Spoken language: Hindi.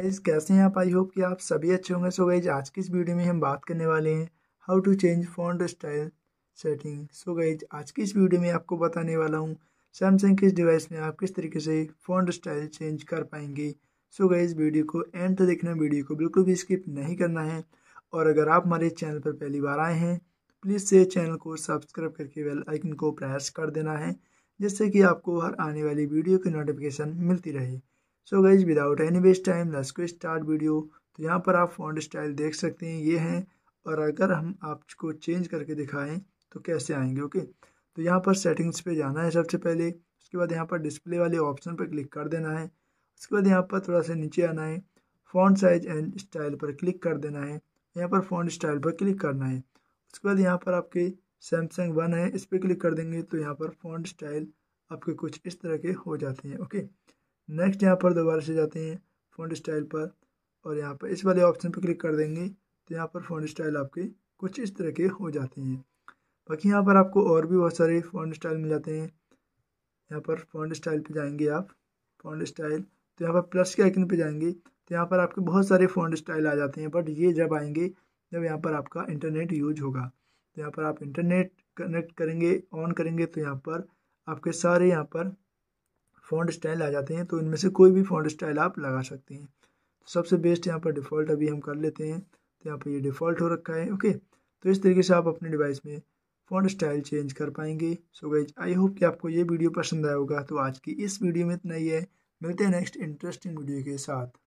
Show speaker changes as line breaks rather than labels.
गाइज कैसे हैं आप आई होप कि आप सभी अच्छे होंगे सो गाइज आज की इस वीडियो में हम बात करने वाले हैं how to change font style setting so guys आज की इस वीडियो में आपको बताने वाला हूँ सैमसंग किस डिवाइस में आप किस तरीके से फॉन्ट स्टाइल चेंज कर पाएंगे सो गाइज वीडियो को एंड तक तो देखना वीडियो को बिल्कुल भी स्किप नहीं करना है और अगर आप हमारे चैनल पर पहली बार आए हैं प्लीज़ से चैनल को सब्सक्राइब करके बेल आइकन को प्रेस कर देना है जिससे कि आपको हर आने वाली वीडियो की नोटिफिकेशन मिलती रहे so guys without any waste time let's को स्टार्ट वीडियो तो यहाँ पर आप फॉन्ट स्टाइल देख सकते हैं ये हैं और अगर हम आपको चेंज करके दिखाएं तो कैसे आएंगे ओके तो यहाँ पर सेटिंग्स पे जाना है सबसे पहले उसके बाद यहाँ पर डिस्प्ले वाले ऑप्शन पर क्लिक कर देना है उसके बाद यहाँ पर थोड़ा सा नीचे आना है फ़ॉन्ट साइज एंड स्टाइल पर क्लिक कर देना है यहाँ पर फ़ॉन्ट स्टाइल पर क्लिक करना है उसके बाद यहाँ पर आपके सैमसंग वन है इस पर क्लिक कर देंगे तो यहाँ पर फ़ॉन्ट स्टाइल आपके कुछ इस तरह के हो जाते हैं ओके नेक्स्ट यहाँ पर दोबारा से जाते हैं फ़ॉन्ट स्टाइल पर और यहाँ पर इस वाले ऑप्शन पर क्लिक कर देंगे तो यहाँ पर फ़ॉन्ट स्टाइल आपके कुछ इस तरह के हो जाते हैं बाकी यहाँ पर आपको और भी बहुत सारे फ़ॉन्ट स्टाइल मिल जाते हैं यहाँ पर फ़ॉन्ट स्टाइल पे जाएंगे आप फ़ॉन्ट स्टाइल तो यहाँ पर प्लस के आइकन पे जाएंगे तो यहाँ पर आपके बहुत सारे फ़ॉन्ट स्टाइल आ जाते हैं बट ये जब आएंगे जब यहाँ पर आपका इंटरनेट यूज होगा तो यहाँ पर आप इंटरनेट कनेक्ट करेंगे ऑन करेंगे तो यहाँ पर आपके सारे यहाँ पर फॉन्ट स्टाइल आ जाते हैं तो इनमें से कोई भी फॉन्ट स्टाइल आप लगा सकते हैं तो सबसे बेस्ट यहाँ पर डिफ़ॉल्ट अभी हम कर लेते हैं तो यहाँ पर ये डिफ़ॉल्ट हो रखा है ओके तो इस तरीके से आप अपने डिवाइस में फॉन्ट स्टाइल चेंज कर पाएंगे सो गाइज आई होप कि आपको ये वीडियो पसंद आया होगा तो आज की इस वीडियो में इतना ही है मिलते हैं नेक्स्ट इंटरेस्टिंग वीडियो के साथ